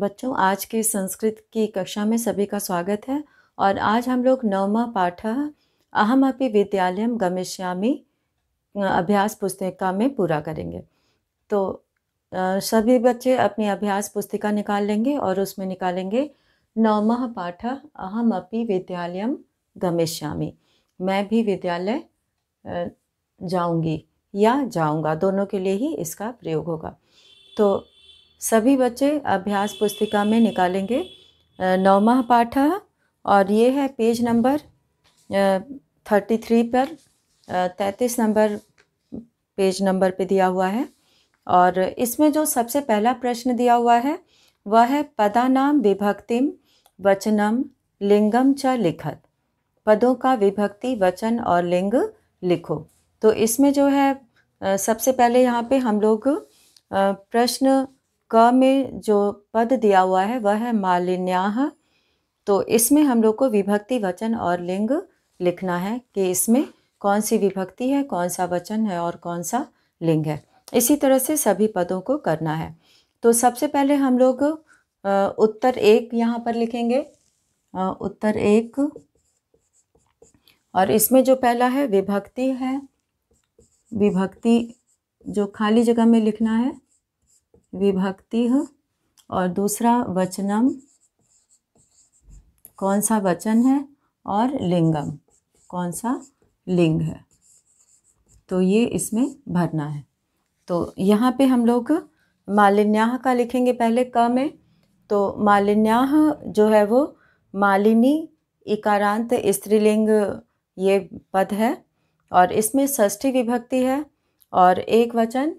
बच्चों आज के संस्कृत की कक्षा में सभी का स्वागत है और आज हम लोग नवमा पाठ अहम अपी विद्यालय गमिष्यामी अभ्यास पुस्तिका में पूरा करेंगे तो सभी बच्चे अपनी अभ्यास पुस्तिका निकाल लेंगे और उसमें निकालेंगे नवमा पाठ अहम अपी विद्यालय गमिष्यामी मैं भी विद्यालय जाऊंगी या जाऊंगा दोनों के लिए ही इसका प्रयोग होगा तो सभी बच्चे अभ्यास पुस्तिका में निकालेंगे नौमा पाठ और ये है पेज नंबर थर्टी थ्री पर तैंतीस नंबर पेज नंबर पे दिया हुआ है और इसमें जो सबसे पहला प्रश्न दिया हुआ है वह है पदानाम विभक्तिम वचनम लिंगम च लिखत पदों का विभक्ति वचन और लिंग लिखो तो इसमें जो है सबसे पहले यहाँ पे हम लोग प्रश्न क में जो पद दिया हुआ है वह है मालिन्याह तो इसमें हम लोग को विभक्ति वचन और लिंग लिखना है कि इसमें कौन सी विभक्ति है कौन सा वचन है और कौन सा लिंग है इसी तरह से सभी पदों को करना है तो सबसे पहले हम लोग उत्तर एक यहाँ पर लिखेंगे उत्तर एक और इसमें जो पहला है विभक्ति है विभक्ति जो खाली जगह में लिखना है विभक्ति और दूसरा वचनम कौन सा वचन है और लिंगम कौन सा लिंग है तो ये इसमें भरना है तो यहाँ पे हम लोग मालिन्याह का लिखेंगे पहले क में तो मालिन्याह जो है वो मालिनी इकारांत स्त्रीलिंग ये पद है और इसमें षष्ठी विभक्ति है और एक वचन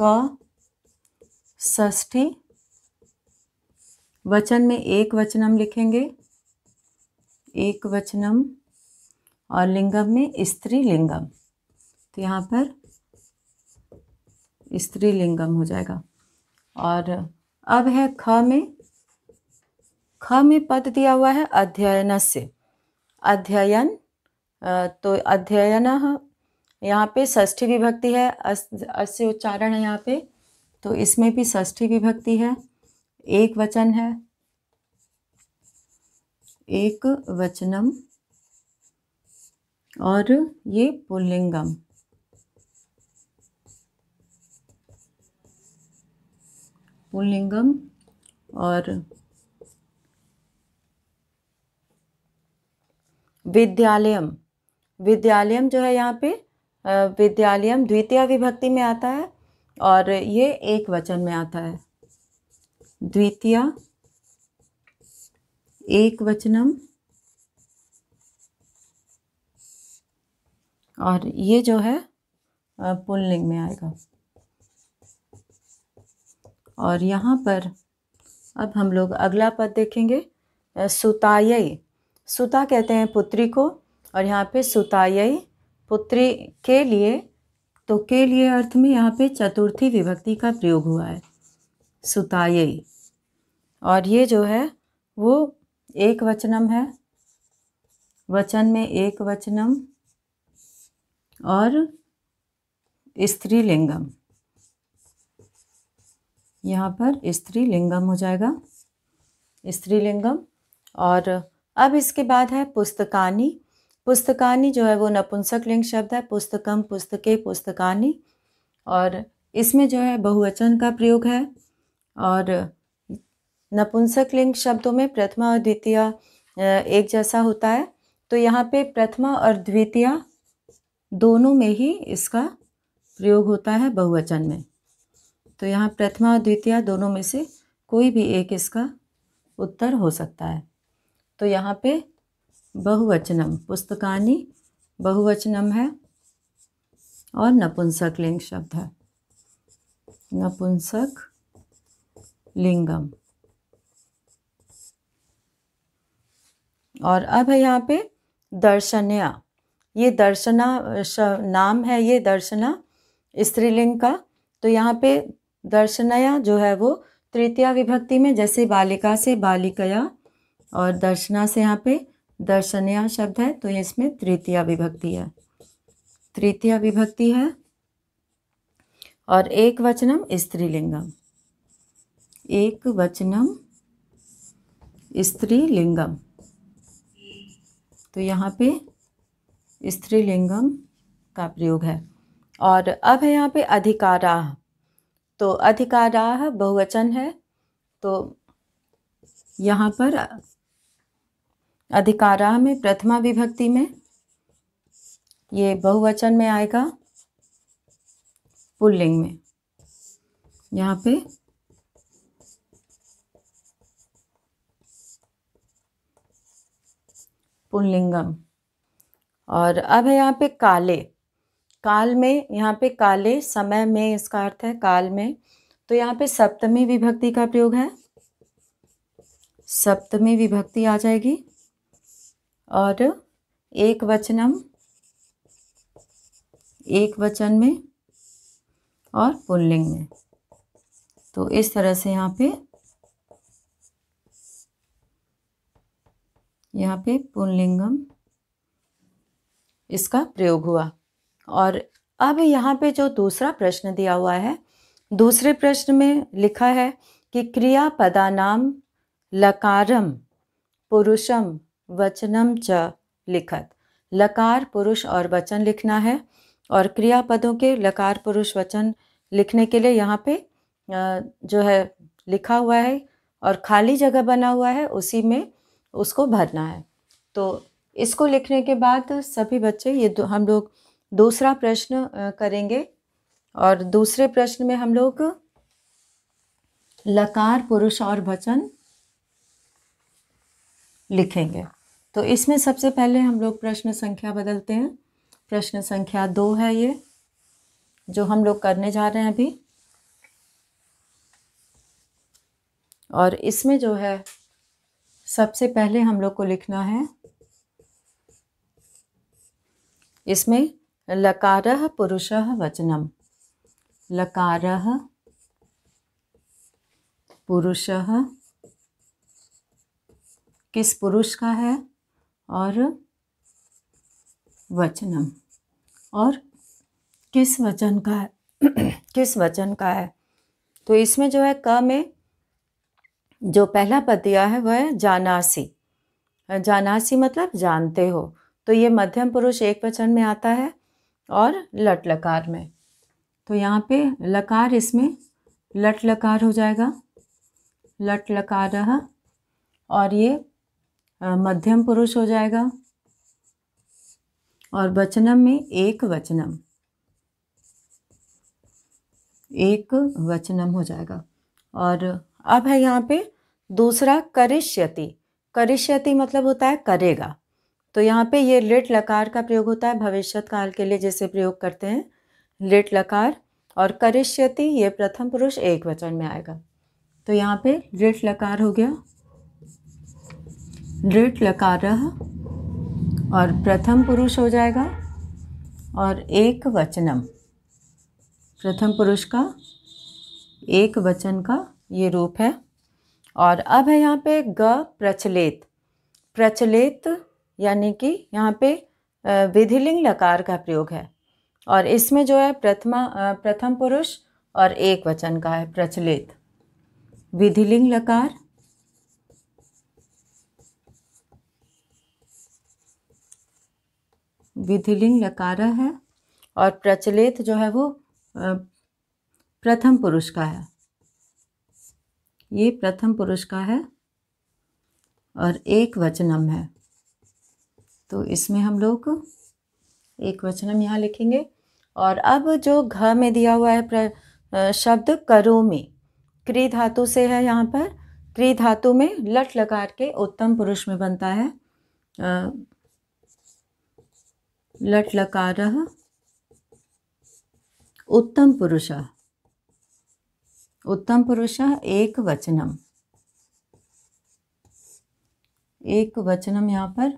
क ष्ठी वचन में एक वचनम लिखेंगे एक वचनम और लिंगम में स्त्री लिंगम तो यहाँ पर स्त्री लिंगम हो जाएगा और अब है ख में ख में पद दिया हुआ है अध्ययन से अध्ययन तो अध्ययन यहाँ पे ष्ठी विभक्ति है अस अस्य उच्चारण है यहाँ पे तो इसमें भी ष्ठी विभक्ति है एक वचन है एक वचनम और ये पुल्लिंगम पुल्लिंगम और विद्यालयम विद्यालयम जो है यहाँ पे विद्यालयम द्वितीय विभक्ति में आता है और ये एक वचन में आता है द्वितीय एक वचनम और ये जो है पुल्लिंग में आएगा और यहाँ पर अब हम लोग अगला पद देखेंगे सुतायई सुता कहते हैं पुत्री को और यहाँ पे सुतायई पुत्री के लिए तो के लिए अर्थ में यहाँ पे चतुर्थी विभक्ति का प्रयोग हुआ है सुताये और ये जो है वो एक वचनम है वचन में एक वचनम और स्त्रीलिंगम यहाँ पर स्त्रीलिंगम हो जाएगा स्त्रीलिंगम और अब इसके बाद है पुस्तकानी पुस्तकानी जो है वो नपुंसक लिंग शब्द है पुस्तकम पुस्तके पुस्तकानी और इसमें जो है बहुवचन का प्रयोग है और नपुंसक लिंग शब्दों में प्रथमा और द्वितीय एक जैसा होता है तो यहाँ पे प्रथमा और द्वितीय दोनों में ही इसका प्रयोग होता है बहुवचन में तो यहाँ प्रथमा और द्वितीय दोनों में से कोई भी एक इसका उत्तर हो सकता है तो यहाँ पे बहुवचनम पुस्तकानी बहुवचनम है और नपुंसक लिंग शब्द है नपुंसक लिंगम और अब है यहाँ पे दर्शनया ये दर्शना नाम है ये दर्शना स्त्रीलिंग का तो यहाँ पे दर्शनया जो है वो तृतीया विभक्ति में जैसे बालिका से बालिकया और दर्शना से यहाँ पे दर्शनीय शब्द है तो इसमें तृतीय विभक्ति है तृतीय विभक्ति है और एक वचनम स्त्रीलिंगम एक वचनम स्त्रीलिंगम तो यहाँ पे स्त्रीलिंगम का प्रयोग है और अब है यहाँ पे अधिकाराह तो अधिकाराह बहुवचन है तो यहाँ पर अधिकारा में प्रथमा विभक्ति में ये बहुवचन में आएगा पुल्लिंग में यहाँ पे पुल्लिंगम और अब है यहाँ पे काले काल में यहाँ पे काले समय में इसका अर्थ है काल में तो यहाँ पे सप्तमी विभक्ति का प्रयोग है सप्तमी विभक्ति आ जाएगी और एक वचनम एक वचन में और पुल्लिंग में तो इस तरह से यहाँ पे यहाँ पे पुल्लिंगम इसका प्रयोग हुआ और अब यहाँ पे जो दूसरा प्रश्न दिया हुआ है दूसरे प्रश्न में लिखा है कि क्रिया पदानाम लकारम पुरुषम वचनम च लिखत लकार पुरुष और वचन लिखना है और क्रियापदों के लकार पुरुष वचन लिखने के लिए यहाँ पे जो है लिखा हुआ है और खाली जगह बना हुआ है उसी में उसको भरना है तो इसको लिखने के बाद सभी बच्चे ये हम लोग दूसरा प्रश्न करेंगे और दूसरे प्रश्न में हम लोग लकार पुरुष और वचन लिखेंगे तो इसमें सबसे पहले हम लोग प्रश्न संख्या बदलते हैं प्रश्न संख्या दो है ये जो हम लोग करने जा रहे हैं अभी और इसमें जो है सबसे पहले हम लोग को लिखना है इसमें लकार पुरुष वचनम लकार पुरुष किस पुरुष का है और वचनम और किस वचन का है किस वचन का है तो इसमें जो है क में जो पहला पद दिया है वह है जानासी जानासी मतलब जानते हो तो ये मध्यम पुरुष एक वचन में आता है और लट लकार में तो यहाँ पे लकार इसमें लट लकार हो जाएगा लट लकार और ये मध्यम पुरुष हो जाएगा और वचनम में एक वचनम एक वचनम हो जाएगा और अब है यहाँ पे दूसरा करिष्यति करिष्यति मतलब होता है करेगा तो यहाँ पे ये लिट लकार का प्रयोग होता है भविष्यत काल के लिए जैसे प्रयोग करते हैं लिट लकार और करिष्यति ये प्रथम पुरुष एक वचन में आएगा तो यहाँ पे लिट लकार हो गया दृढ़ लकार और प्रथम पुरुष हो जाएगा और एक वचनम प्रथम पुरुष का एक वचन का ये रूप है और अब है यहाँ पे ग प्रचलित प्रचलित यानी कि यहाँ पे विधिलिंग लकार का प्रयोग है और इसमें जो है प्रथमा प्रथम पुरुष और एक वचन का है प्रचलित विधिलिंग लकार विधिलिंग लकार है और प्रचलित जो है वो प्रथम पुरुष का है ये प्रथम पुरुष का है और एक वचनम है तो इसमें हम लोग एक वचनम यहाँ लिखेंगे और अब जो घ में दिया हुआ है शब्द करो में क्री धातु से है यहाँ पर क्री धातु में लट लकार के उत्तम पुरुष में बनता है आ, लटलकार उत्तम उत्तम पुरुष पुरुष एक वचनम एक वचनम यहाँ पर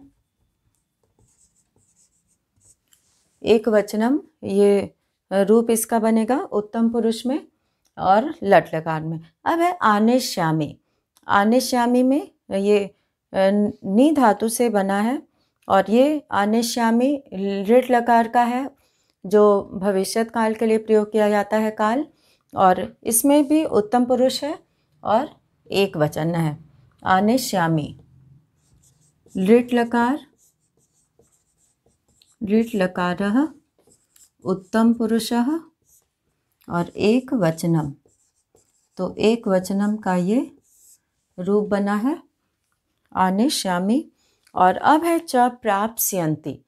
एक वचनम ये रूप इसका बनेगा उत्तम पुरुष में और लटलकार में अब है आने श्यामी आने श्यामी में ये नी धातु से बना है और ये अनिश्यामी ऋट लकार का है जो भविष्यत काल के लिए प्रयोग किया जाता है काल और इसमें भी उत्तम पुरुष है और एक वचन है अनिश्यामी ऋट लकार ऋट लकार उत्तम पुरुष और एक वचनम तो एक वचनम का ये रूप बना है आने श्यामी और अब है च प्राप्स्यंती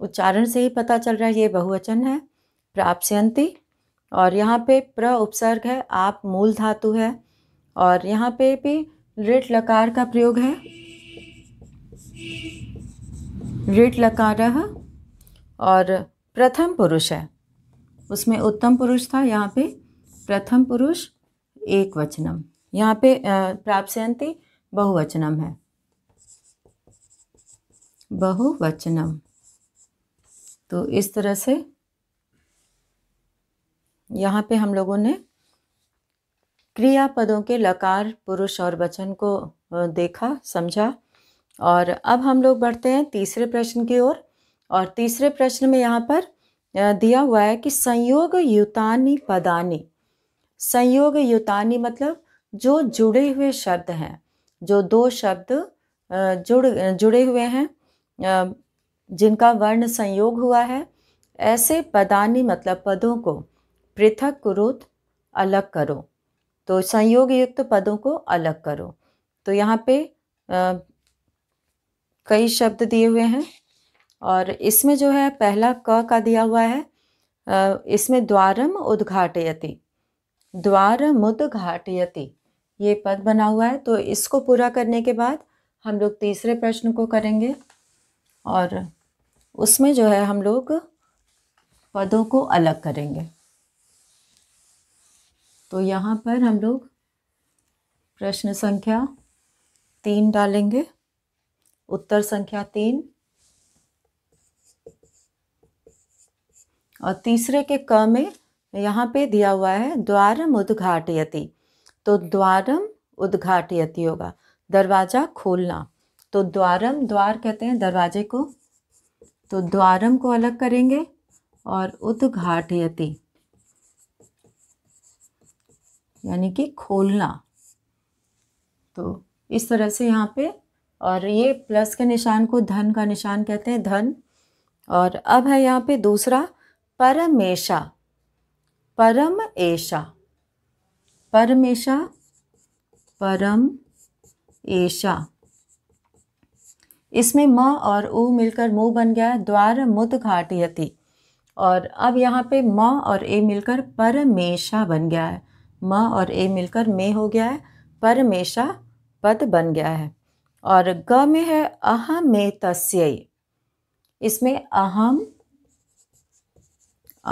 उच्चारण से ही पता चल रहा है ये बहुवचन है प्राप्स्यंती और यहाँ पे प्र उपसर्ग है आप मूल धातु है और यहाँ पे भी ऋट लकार का प्रयोग है ऋट लकार और प्रथम पुरुष है उसमें उत्तम पुरुष था यहाँ पे प्रथम पुरुष एक वचनम यहाँ पे प्राप्स्यंती बहुवचनम है बहुवचनम तो इस तरह से यहाँ पे हम लोगों ने क्रिया पदों के लकार पुरुष और वचन को देखा समझा और अब हम लोग बढ़ते हैं तीसरे प्रश्न की ओर और, और तीसरे प्रश्न में यहाँ पर दिया हुआ है कि संयोग युतानी पदानी संयोग युतानी मतलब जो जुड़े हुए शब्द हैं जो दो शब्द जुड़ जुड़े हुए हैं जिनका वर्ण संयोग हुआ है ऐसे पदानी मतलब पदों को पृथक कुरुत अलग करो तो संयोग युक्त पदों को अलग करो तो यहाँ पे आ, कई शब्द दिए हुए हैं और इसमें जो है पहला क का दिया हुआ है आ, इसमें द्वारम उद्घाटयति द्वारम उद्घाटयति ये पद बना हुआ है तो इसको पूरा करने के बाद हम लोग तीसरे प्रश्न को करेंगे और उसमें जो है हम लोग पदों को अलग करेंगे तो यहाँ पर हम लोग प्रश्न संख्या तीन डालेंगे उत्तर संख्या तीन और तीसरे के क में यहाँ पे दिया हुआ है द्वारम उद्घाटयति तो द्वारम उद्घाटयति होगा दरवाज़ा खोलना तो द्वारम द्वार कहते हैं दरवाजे को तो द्वारम को अलग करेंगे और उद्घाटयति यति यानी कि खोलना तो इस तरह से यहाँ पे और ये प्लस के निशान को धन का निशान कहते हैं धन और अब है यहाँ पे दूसरा परमेशा परम ऐशा परमेशा परम ऐशा इसमें म और उ मिलकर मुँह बन गया द्वार मुद घाटयति और अब यहाँ पे म और ए मिलकर परमेशा बन गया है म और ए मिलकर मे हो गया है परमेशा पद बन गया है और ग में है अहम मे तस्यई इसमें अहम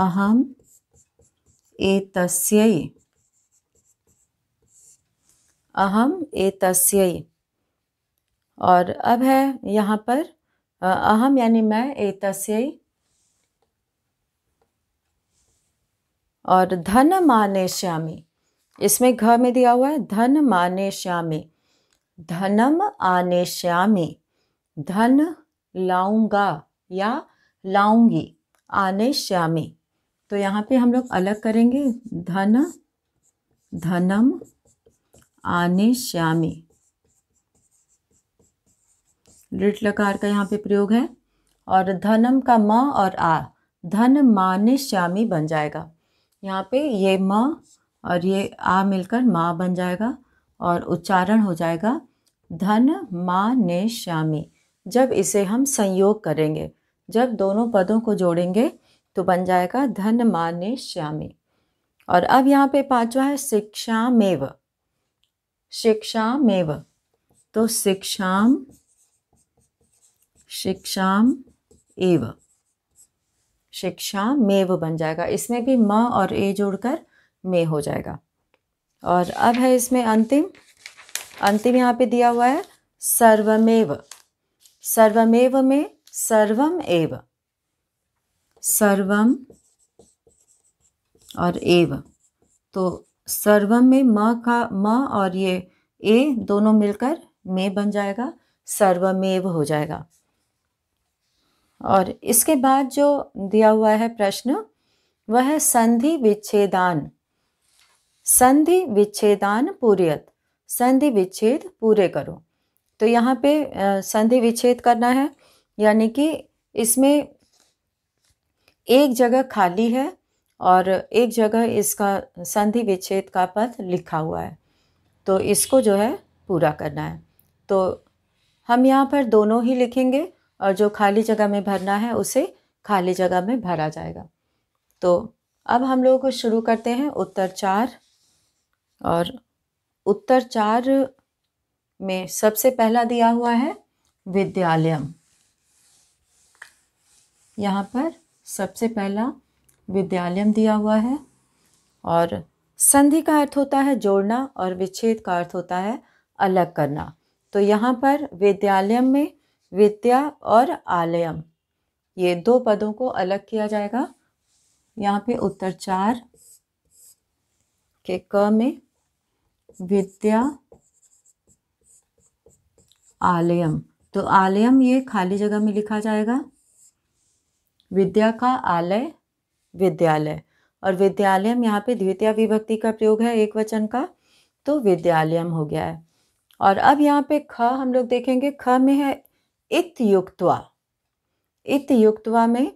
अहम ए तस्यई अहम ए तस्यई और अब है यहाँ पर अहम यानी मैं एतस्य और धन माने श्यामी इसमें घ में दिया हुआ है धन माने श्यामी धनम आने श्यामी धन लाऊंगा या लाऊंगी आने श्यामी तो यहाँ पे हम लोग अलग करेंगे धन धनम आने श्यामी लिट लकार का यहाँ पे प्रयोग है और धनम का म और आ धन श्यामी बन जाएगा यहाँ पे ये म और ये आ मिलकर माँ बन जाएगा और उच्चारण हो जाएगा धन माँ ने श्यामी जब इसे हम संयोग करेंगे जब दोनों पदों को जोड़ेंगे तो बन जाएगा धन माँ ने श्यामी और अब यहाँ पे पांचवा है शिक्षा शिक्षा मेव तो शिक्षाम शिक्षाम एव शिक्षा मेव बन जाएगा इसमें भी म और ए जोड़कर मे हो जाएगा और अब है इसमें अंतिम अंतिम यहाँ पे दिया हुआ है सर्वमेव सर्वमेव में सर्वम एव सर्वम और एव तो सर्वम में म का म और ये ए दोनों मिलकर मे बन जाएगा सर्वमेव हो जाएगा और इसके बाद जो दिया हुआ है प्रश्न वह है संधि विच्छेदान संधि विच्छेदान पूर्यत संधि विच्छेद पूरे करो तो यहाँ पे संधि विच्छेद करना है यानी कि इसमें एक जगह खाली है और एक जगह इसका संधि विच्छेद का पद लिखा हुआ है तो इसको जो है पूरा करना है तो हम यहाँ पर दोनों ही लिखेंगे और जो खाली जगह में भरना है उसे खाली जगह में भरा जाएगा तो अब हम लोग शुरू करते हैं उत्तर चार और उत्तर चार में सबसे पहला दिया हुआ है विद्यालयम यहाँ पर सबसे पहला विद्यालयम दिया हुआ है और संधि का अर्थ होता है जोड़ना और विच्छेद का अर्थ होता है अलग करना तो यहाँ पर विद्यालयम में विद्या और आलयम ये दो पदों को अलग किया जाएगा यहाँ पे उत्तर चार के क में विद्या आलयम तो आलयम ये खाली जगह में लिखा जाएगा विद्या का आलय विद्यालय और विद्यालयम यहाँ पे द्वितीय विभक्ति का प्रयोग है एक वचन का तो विद्यालयम हो गया है और अब यहाँ पे ख हम लोग देखेंगे ख में है इत युक्तवा इत युक्तवा में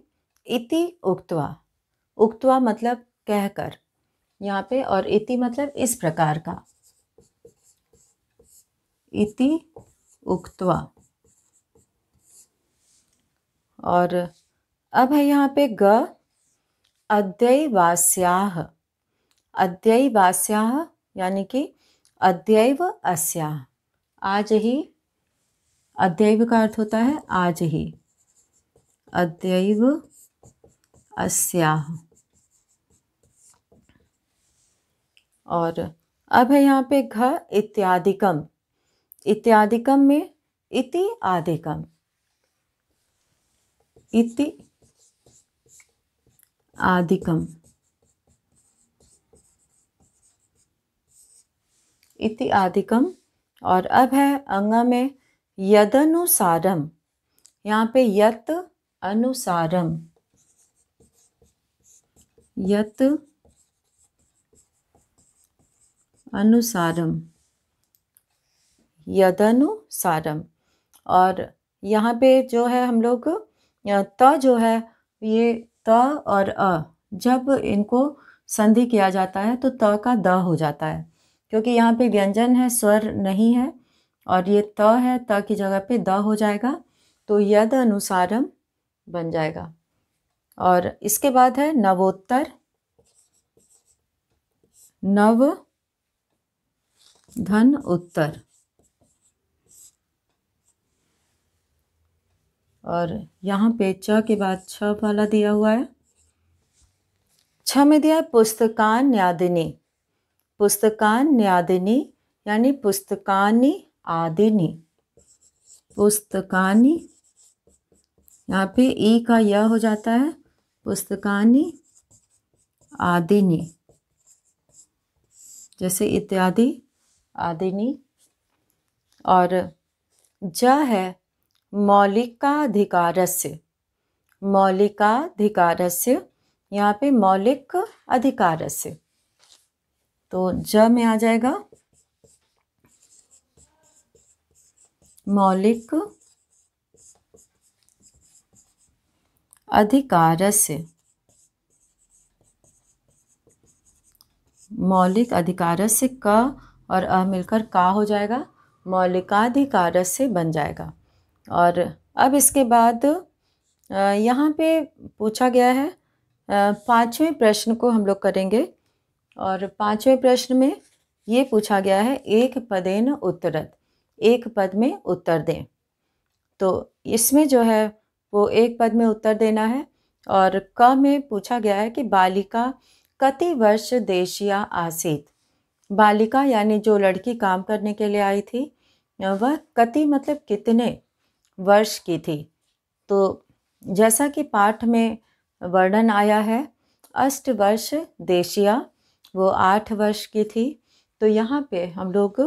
इति उक्तवा उक्तवा मतलब कहकर यहाँ पे और इति मतलब इस प्रकार का इति उक्तवा और अब है यहाँ पे ग अद्यवास्याह अद्यवास्याह यानी कि अद्यव अस्याह आज ही अद्यव का अर्थ होता है आज ही अद्यव अस्याह और अब है यहाँ पे घ इत्यादिकम इत्यादिकम में इति आदिकम इति आदिकम इति आदिकम और अब है अंग में यदनुसारम यहाँ पे यत अनुसारम यत अनुसारम यदनुसारम और यहाँ पे जो है हम लोग त जो है ये त और अ जब इनको संधि किया जाता है तो त का द हो जाता है क्योंकि यहाँ पे व्यंजन है स्वर नहीं है और ये त है त की जगह पे द हो जाएगा तो यद अनुसारम बन जाएगा और इसके बाद है नवोत्तर नव धन उत्तर और यहाँ पे छ के बाद छ वाला दिया हुआ है छ में दिया है पुस्तकान न्यादिनी पुस्तकान न्यादिनी यानी पुस्तकानी आदिनी पुस्तकानी यहाँ पे ई का यह हो जाता है पुस्तकानी आदिनी जैसे इत्यादि आदिनी और ज है मौलिकाधिकारस्य मौलिकाधिकारस्य यहाँ पे मौलिक अधिकारस्य तो ज में आ जाएगा मौलिक अधिकार से मौलिक अधिकार से क और अ मिलकर का हो जाएगा मौलिकाधिकार से बन जाएगा और अब इसके बाद यहाँ पे पूछा गया है पाँचवें प्रश्न को हम लोग करेंगे और पाँचवें प्रश्न में ये पूछा गया है एक पदेन उत्तरत एक पद में उत्तर दें तो इसमें जो है वो एक पद में उत्तर देना है और क में पूछा गया है कि बालिका कति वर्ष देशिया आसित बालिका यानी जो लड़की काम करने के लिए आई थी वह कति मतलब कितने वर्ष की थी तो जैसा कि पाठ में वर्णन आया है अष्ट वर्ष देशिया वो आठ वर्ष की थी तो यहाँ पे हम लोग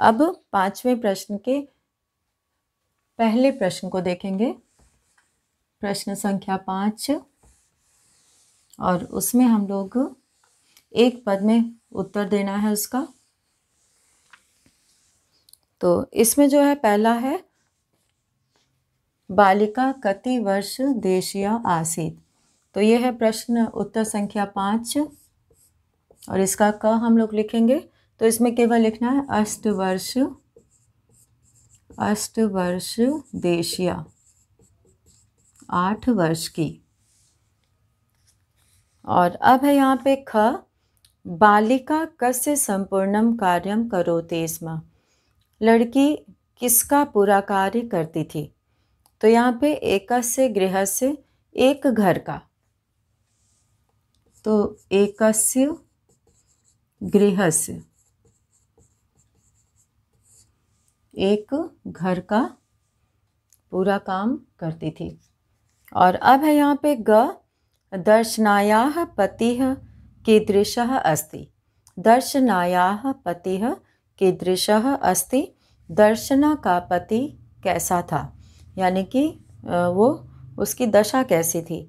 अब पांचवें प्रश्न के पहले प्रश्न को देखेंगे प्रश्न संख्या पाँच और उसमें हम लोग एक पद में उत्तर देना है उसका तो इसमें जो है पहला है बालिका कति वर्ष देशीय आसीत तो ये है प्रश्न उत्तर संख्या पाँच और इसका क हम लोग लिखेंगे तो इसमें केवल लिखना है अष्टवर्ष अष्टवर्ष देशिया आठ वर्ष की और अब है यहाँ पे ख बालिका कस्य संपूर्णम कार्यम करो तेस्मा लड़की किसका पूरा कार्य करती थी तो यहाँ पे एक गृह से एक घर का तो एकस्य गृहस्य एक घर का पूरा काम करती थी और अब है यहाँ पे ग दर्शनाया पति कीदृश अस्ति दर्शनाया पति कीदृश अस्ति दर्शना का पति कैसा था यानी कि वो उसकी दशा कैसी थी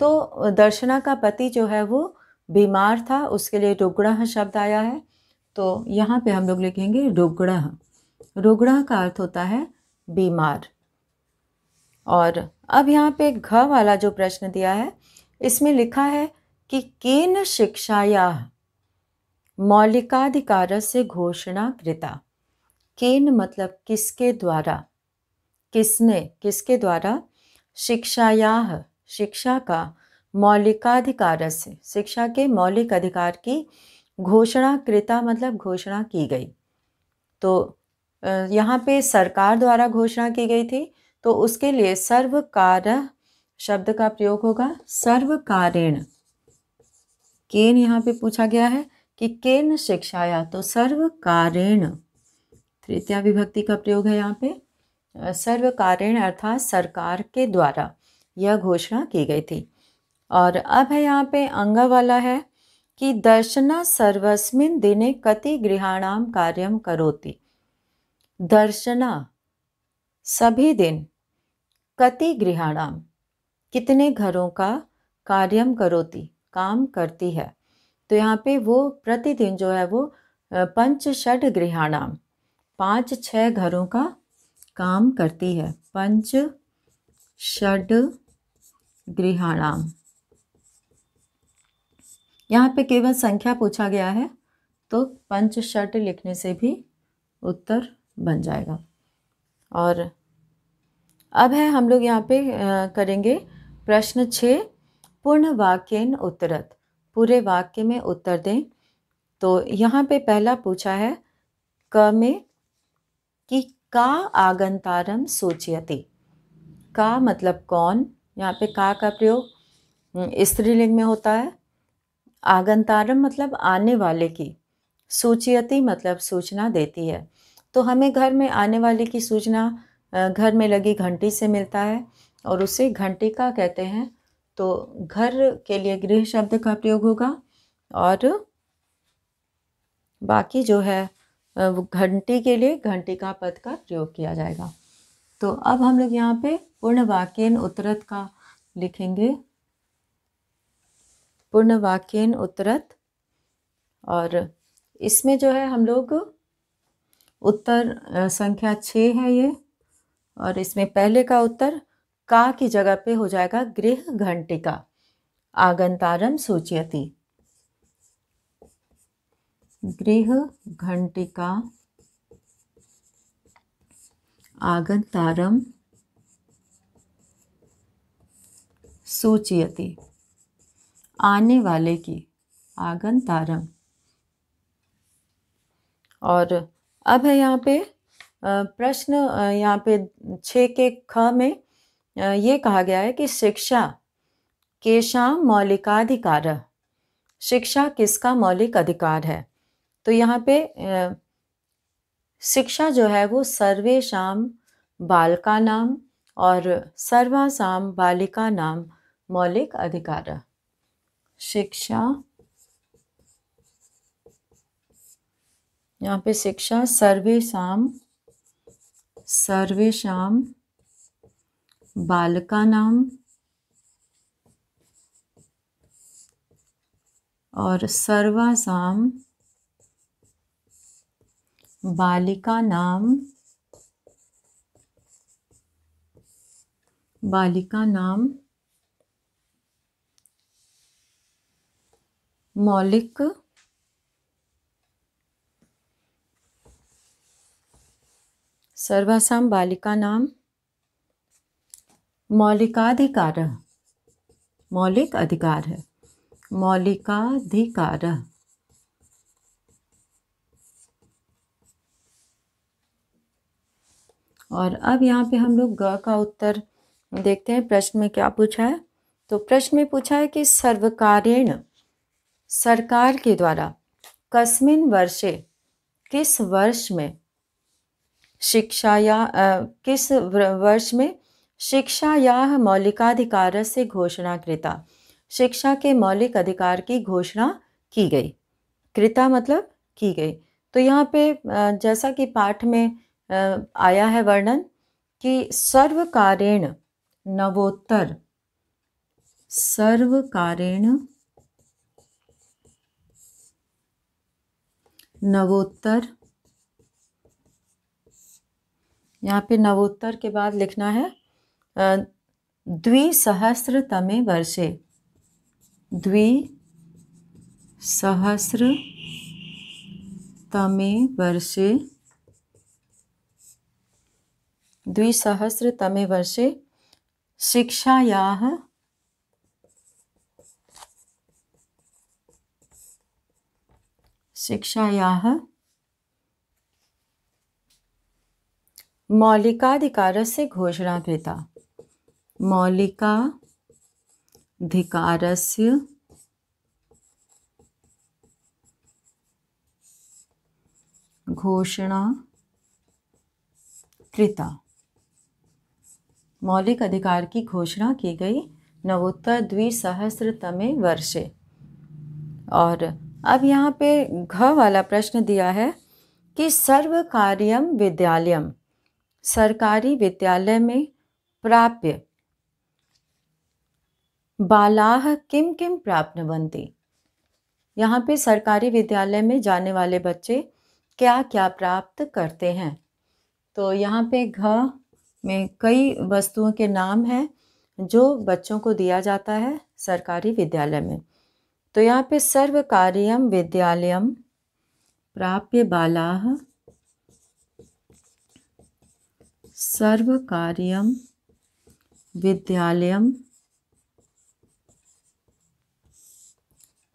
तो दर्शना का पति जो है वो बीमार था उसके लिए रुग्ण शब्द आया है तो यहाँ पे हम लोग लिखेंगे रुग्ण रुगड़ा का अर्थ होता है बीमार और अब यहाँ पे घ वाला जो प्रश्न दिया है इसमें लिखा है कि केन या मौलिकाधिकार से घोषणा कृता केन मतलब किसके द्वारा किसने किसके द्वारा शिक्षाया शिक्षा का मौलिकाधिकार से शिक्षा के मौलिक अधिकार की घोषणा कृता मतलब घोषणा की गई तो यहाँ पे सरकार द्वारा घोषणा की गई थी तो उसके लिए सर्वकार शब्द का प्रयोग होगा सर्वकारेण केन यहाँ पे पूछा गया है कि केन शिक्षाया तो सर्वकारेण तृतीय विभक्ति का प्रयोग है यहाँ पे सर्वकारेण अर्थात सरकार के द्वारा यह घोषणा की गई थी और अब है यहाँ पे अंग वाला है कि दर्शना सर्वस्मिन दिने कति गृहाणाम कार्यम करोति दर्शना सभी दिन कति गृहाणाम कितने घरों का कार्यम करोती काम करती है तो यहाँ पे वो प्रतिदिन जो है वो पंच षड गृहाणाम पाँच छः घरों का काम करती है पंच षड गृहाणाम यहाँ पे केवल संख्या पूछा गया है तो पंच षड लिखने से भी उत्तर बन जाएगा और अब है हम लोग यहाँ पे करेंगे प्रश्न छः पूर्ण वाक्यन उत्तरत पूरे वाक्य में उत्तर दें तो यहाँ पे पहला पूछा है क में कि का आगंतारम सोचियते का मतलब कौन यहाँ पे का का प्रयोग हम्म, स्त्रीलिंग में होता है आगंतारम मतलब आने वाले की सूचियती मतलब सूचना देती है तो हमें घर में आने वाले की सूचना घर में लगी घंटी से मिलता है और उसे घंटी का कहते हैं तो घर के लिए गृह शब्द का प्रयोग होगा और बाकी जो है घंटी के लिए घंटी का पद का प्रयोग किया जाएगा तो अब हम लोग यहाँ पे पूर्ण वाक्यन उत्तरत का लिखेंगे पूर्ण वाक्यन उत्तरत और इसमें जो है हम लोग उत्तर संख्या छः है ये और इसमें पहले का उत्तर का की जगह पे हो जाएगा गृह घंटिका आगंतारम सूचयती गृह घंटिका आगंतारम सूचयती आने वाले की आगंतारम और अब है यहाँ पे प्रश्न यहाँ पे छ के ख में ये कहा गया है कि शिक्षा केशा मौलिकाधिकार शिक्षा किसका मौलिक अधिकार है तो यहाँ पे शिक्षा जो है वो शाम बालका नाम और सर्वासाम बालिका नाम मौलिक अधिकार शिक्षा यहाँ पे शिक्षा सर्वे शाम सर्वे शाम बालका नाम और सर्वासाम बालिका नाम बालिका नाम मौलिक सर्वासाम बालिका नाम मौलिकाधिकार मौलिक अधिकार है मौलिकाधिकार और अब यहाँ पे हम लोग ग का उत्तर देखते हैं प्रश्न में क्या पूछा है तो प्रश्न में पूछा है कि सर्वकारेण सरकार के द्वारा कस्मिन वर्षे किस वर्ष में शिक्षा या किस वर्ष में शिक्षा या मौलिकाधिकार से घोषणा कृता शिक्षा के मौलिक अधिकार की घोषणा की गई कृता मतलब की गई तो यहाँ पे जैसा कि पाठ में आया है वर्णन कि सर्वकारेण नवोत्तर सर्वकारेण नवोत्तर यहाँ पे नवोत्तर के बाद लिखना है द्विसहस्रतमे वर्षे द्विसहस्रतमे वर्षे द्विसहस्रतमे वर्षे शिक्षाया शिक्षाया मौलिकाधिकार से घोषणा कृता से घोषणा कृता मौलिक अधिकार की घोषणा की गई नवोत्तर द्विसहस्रतमे वर्षे और अब यहाँ पे घ वाला प्रश्न दिया है कि सर्व कार्यम विद्यालयम सरकारी विद्यालय में प्राप्य बालाह किम किम प्राप्तवंती यहाँ पे सरकारी विद्यालय में जाने वाले बच्चे क्या क्या प्राप्त करते हैं तो यहाँ पे घ में कई वस्तुओं के नाम हैं जो बच्चों को दिया जाता है सरकारी विद्यालय में तो यहाँ पे सर्व कार्यम विद्यालयम प्राप्य बालाह सर्वकार्यं विद्यालय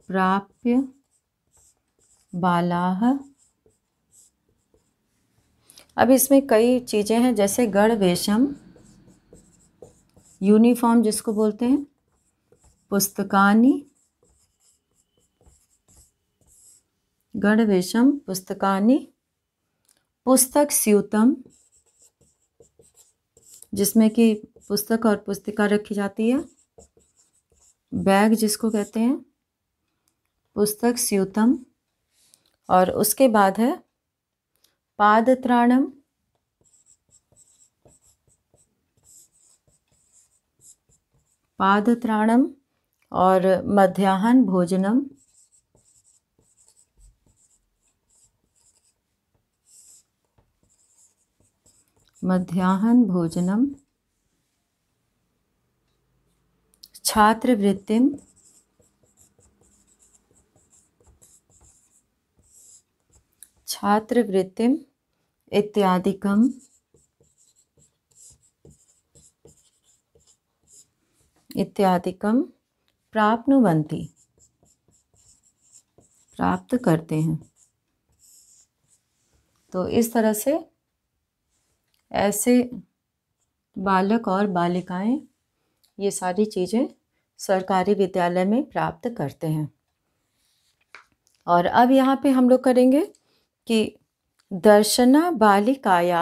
प्राप्य बाला अब इसमें कई चीज़ें हैं जैसे गढ़ वेशम यूनिफॉर्म जिसको बोलते हैं पुस्तकानी गढ़ वेशम पुस्तकानी पुस्तक स्यूतम जिसमें कि पुस्तक और पुस्तिका रखी जाती है बैग जिसको कहते हैं पुस्तक स्यूतम और उसके बाद है पाद त्राणम पाद त्राणम और मध्याह्न भोजनम भोजनम छात्रवृत्ति छात्रवृत्ति इत्यादि इत्यादिकं प्राप्नुवन्ति प्राप्त करते हैं तो इस तरह से ऐसे बालक और बालिकाएं ये सारी चीज़ें सरकारी विद्यालय में प्राप्त करते हैं और अब यहाँ पे हम लोग करेंगे कि दर्शना बालिकाया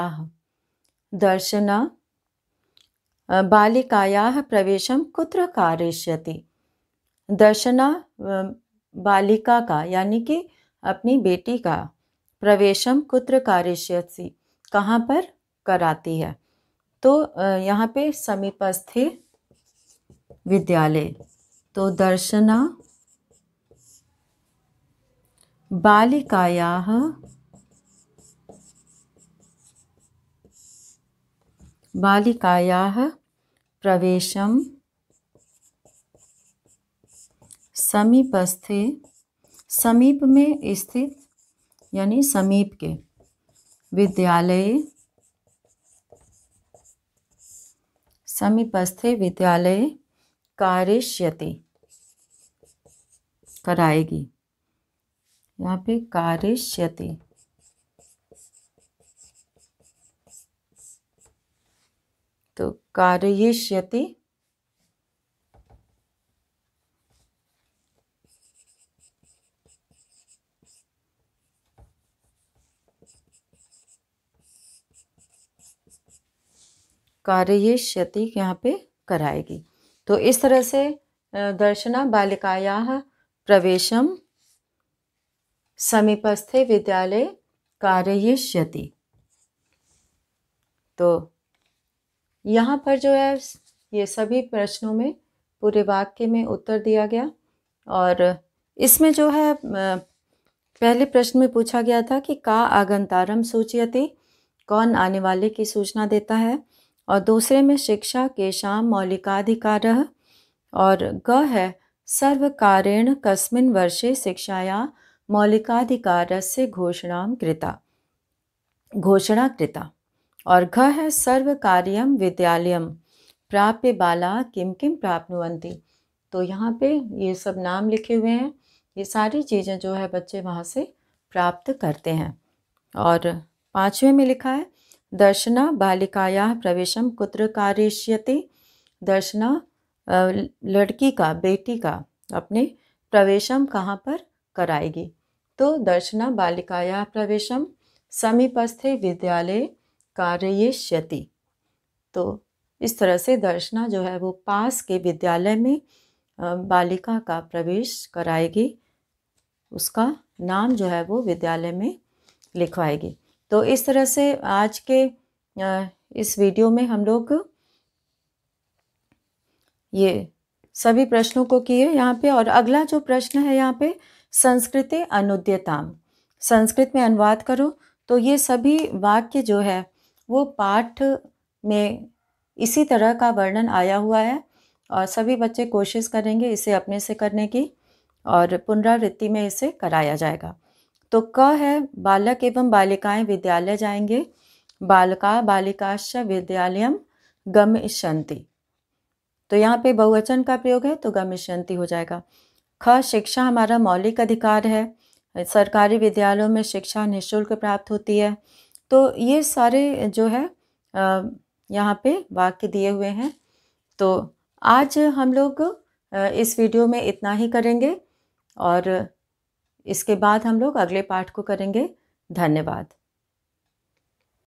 दर्शना बालिकाया प्रवेशम कुत्र कारयति दर्शना बालिका का यानी कि अपनी बेटी का प्रवेशम कुत्र कारयसी कहाँ पर कराती है तो यहाँ पे समीपस्थ विद्यालय तो दर्शना बालिकाया बालिकाया प्रवेश समीपस्थे समीप में स्थित यानी समीप के विद्यालय समीपस्थे विद्यालय कार्यश्यति कराएगी यहाँ पे कार्यश्यति तो कार्यश्यति कार्य ये क्षति यहाँ पे कराएगी तो इस तरह से दर्शना बालिकाया प्रवेशम समीपस्थे विद्यालय कार्ययिष्यति तो यहाँ पर जो है ये सभी प्रश्नों में पूरे वाक्य में उत्तर दिया गया और इसमें जो है पहले प्रश्न में पूछा गया था कि का आगंतारम सूचियती कौन आने वाले की सूचना देता है और दूसरे में शिक्षा शाम मौलिकाधिकार और ग है सर्वकारेण कस्मिन वर्षे शिक्षाया मौलिकाधिकार से घोषणा कृता घोषणा कृता और घ है सर्व कार्यम विद्यालयम प्राप्य बाला किम किम प्राप्त तो यहाँ पे ये सब नाम लिखे हुए हैं ये सारी चीज़ें जो है बच्चे वहाँ से प्राप्त करते हैं और पाँचवें में लिखा है दर्शना बालिकाया प्रवेशम कुत्र कार्यश्यते दर्शना लड़की का बेटी का अपने प्रवेशम कहाँ पर कराएगी तो दर्शना बालिकाया प्रवेशम समीपस्थे विद्यालय कार्यश्यति तो इस तरह से दर्शना जो है वो पास के विद्यालय में बालिका का प्रवेश कराएगी उसका नाम जो है वो विद्यालय में लिखवाएगी तो इस तरह से आज के इस वीडियो में हम लोग ये सभी प्रश्नों को किए यहाँ पे और अगला जो प्रश्न है यहाँ पे संस्कृत अनुद्यताम संस्कृत में अनुवाद करो तो ये सभी वाक्य जो है वो पाठ में इसी तरह का वर्णन आया हुआ है और सभी बच्चे कोशिश करेंगे इसे अपने से करने की और पुनरावृत्ति में इसे कराया जाएगा तो क है बालक एवं बालिकाएं विद्यालय जाएंगे बालका बालिकाश्च विद्यालय गमिष्यंति तो यहाँ पे बहुवचन का प्रयोग है तो गमिष्यंति हो जाएगा ख शिक्षा हमारा मौलिक अधिकार है सरकारी विद्यालयों में शिक्षा निःशुल्क प्राप्त होती है तो ये सारे जो है यहाँ पे वाक्य दिए हुए हैं तो आज हम लोग इस वीडियो में इतना ही करेंगे और इसके बाद हम लोग अगले पाठ को करेंगे धन्यवाद